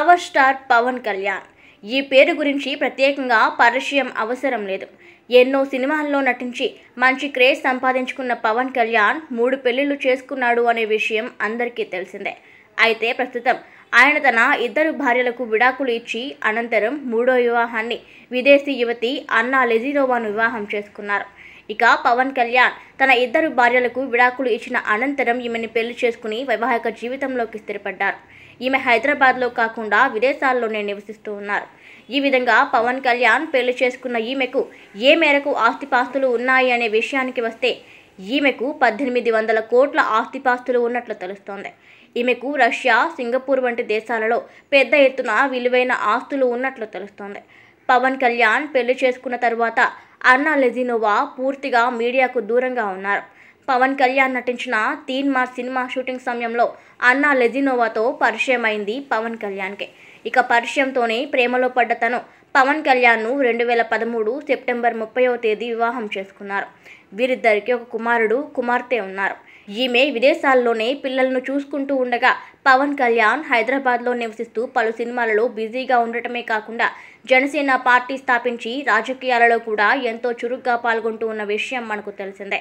power star Pawan Kalyan ఈ పేరు గురించి ప్రత్యేకంగా పరిచయం అవసరం లేదు ఎన్నో సినిమాల్లో నటించి మంచి క్రేజ్ సంపాదించుకున్న పవన్ కళ్యాణ్ మూడు పెళ్లిళ్ళు చేసుకున్నాడు అనే విషయం అందరికీ తెలిసిందే అయితే ప్రస్తుతం ఆయన తన ఇద్దరు భార్యలకు విడాకులు ఇచ్చి అనంతరం మూడో వివాహాన్ని విదేశీ యువతి అన్నా లెజిరోవాను వివాహం చేసుకున్నారు ఇక పవన్ కళ్యాణ్ తన ఇద్దరు భార్యలకు విడాకులు ఇచ్చిన అనంతరం ఈమెను పెళ్లి చేసుకుని వైవాహిక జీవితంలోకి స్థిరపడ్డారు ఈమె హైదరాబాద్లో కాకుండా విదేశాల్లోనే నివసిస్తూ ఉన్నారు ఈ విధంగా పవన్ కళ్యాణ్ పెళ్లి చేసుకున్న ఈమెకు ఏ మేరకు ఆస్తిపాస్తులు ఉన్నాయి అనే విషయానికి వస్తే ఈమెకు పద్దెనిమిది వందల కోట్ల ఆస్తిపాస్తులు ఉన్నట్లు తెలుస్తోంది ఈమెకు రష్యా సింగపూర్ వంటి దేశాలలో పెద్ద ఎత్తున విలువైన ఆస్తులు ఉన్నట్లు తెలుస్తోంది పవన్ కళ్యాణ్ పెళ్లి చేసుకున్న తర్వాత అన్నా లెజినోవా పూర్తిగా మీడియాకు దూరంగా ఉన్నారు పవన్ కళ్యాణ్ నటించిన తీన్ మార్ సినిమా షూటింగ్ సమయంలో అన్నా లెజినోవాతో పరిచయం అయింది పవన్ కళ్యాణ్కి ఇక పరిచయంతోనే ప్రేమలో పడ్డ తను పవన్ కళ్యాణ్ను రెండు వేల పదమూడు సెప్టెంబర్ ముప్పైవ తేదీ వివాహం చేసుకున్నారు వీరిద్దరికీ ఒక కుమారుడు కుమార్తె ఉన్నారు ఈమె విదేశాల్లోనే పిల్లలను చూసుకుంటూ ఉండగా పవన్ కళ్యాణ్ హైదరాబాద్లో నివసిస్తూ పలు సినిమాలలో బిజీగా ఉండటమే కాకుండా జనసేన పార్టీ స్థాపించి రాజకీయాలలో కూడా ఎంతో చురుగ్గా పాల్గొంటూ ఉన్న విషయం మనకు తెలిసిందే